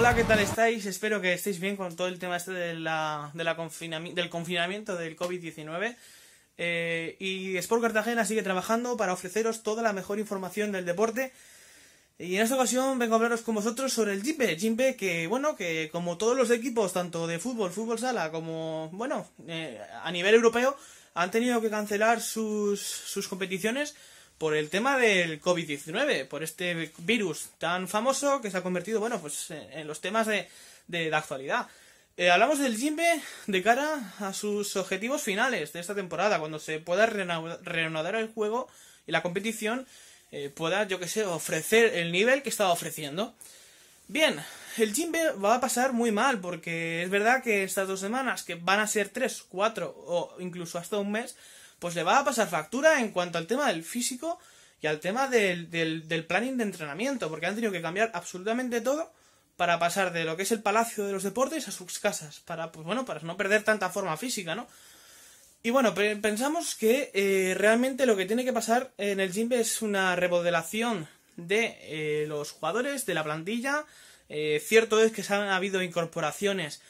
Hola, ¿qué tal estáis? Espero que estéis bien con todo el tema este de la, del confinamiento del COVID-19. Eh, y Sport Cartagena sigue trabajando para ofreceros toda la mejor información del deporte. Y en esta ocasión vengo a hablaros con vosotros sobre el Jimpe. Jimpe, que, bueno, que como todos los equipos, tanto de fútbol, fútbol sala, como, bueno, eh, a nivel europeo, han tenido que cancelar sus, sus competiciones por el tema del COVID-19, por este virus tan famoso que se ha convertido, bueno, pues en los temas de, de, actualidad. Eh, hablamos del Jimbe de cara a sus objetivos finales de esta temporada, cuando se pueda reanudar el juego y la competición eh, pueda, yo que sé, ofrecer el nivel que estaba ofreciendo. Bien, el Jimbe va a pasar muy mal, porque es verdad que estas dos semanas, que van a ser tres, cuatro o incluso hasta un mes, pues le va a pasar factura en cuanto al tema del físico y al tema del, planning de entrenamiento, porque han tenido que cambiar absolutamente todo para pasar de lo que es el Palacio de los Deportes a sus casas, para, pues bueno, para no perder tanta forma física, ¿no? Y bueno, pensamos que eh, realmente lo que tiene que pasar en el gym es una remodelación de eh, los jugadores, de la plantilla. Eh, cierto es que se han habido incorporaciones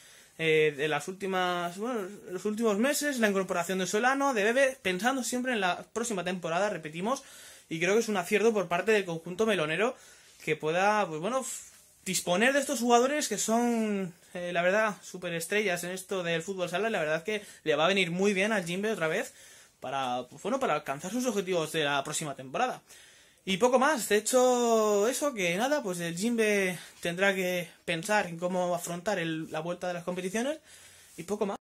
eh, de las últimas, los últimos meses, la incorporación de Solano, de Bebe, pensando siempre en la próxima temporada, repetimos, y creo que es un acierto por parte del conjunto melonero que pueda, pues bueno, disponer de estos jugadores que son, eh, la verdad, superestrellas en esto del fútbol sala, y la verdad que le va a venir muy bien al Jimbe otra vez para, pues bueno, para alcanzar sus objetivos de la próxima temporada. Y poco más, de hecho, eso que nada, pues el Jimbe tendrá que pensar en cómo afrontar la vuelta de las competiciones y poco más.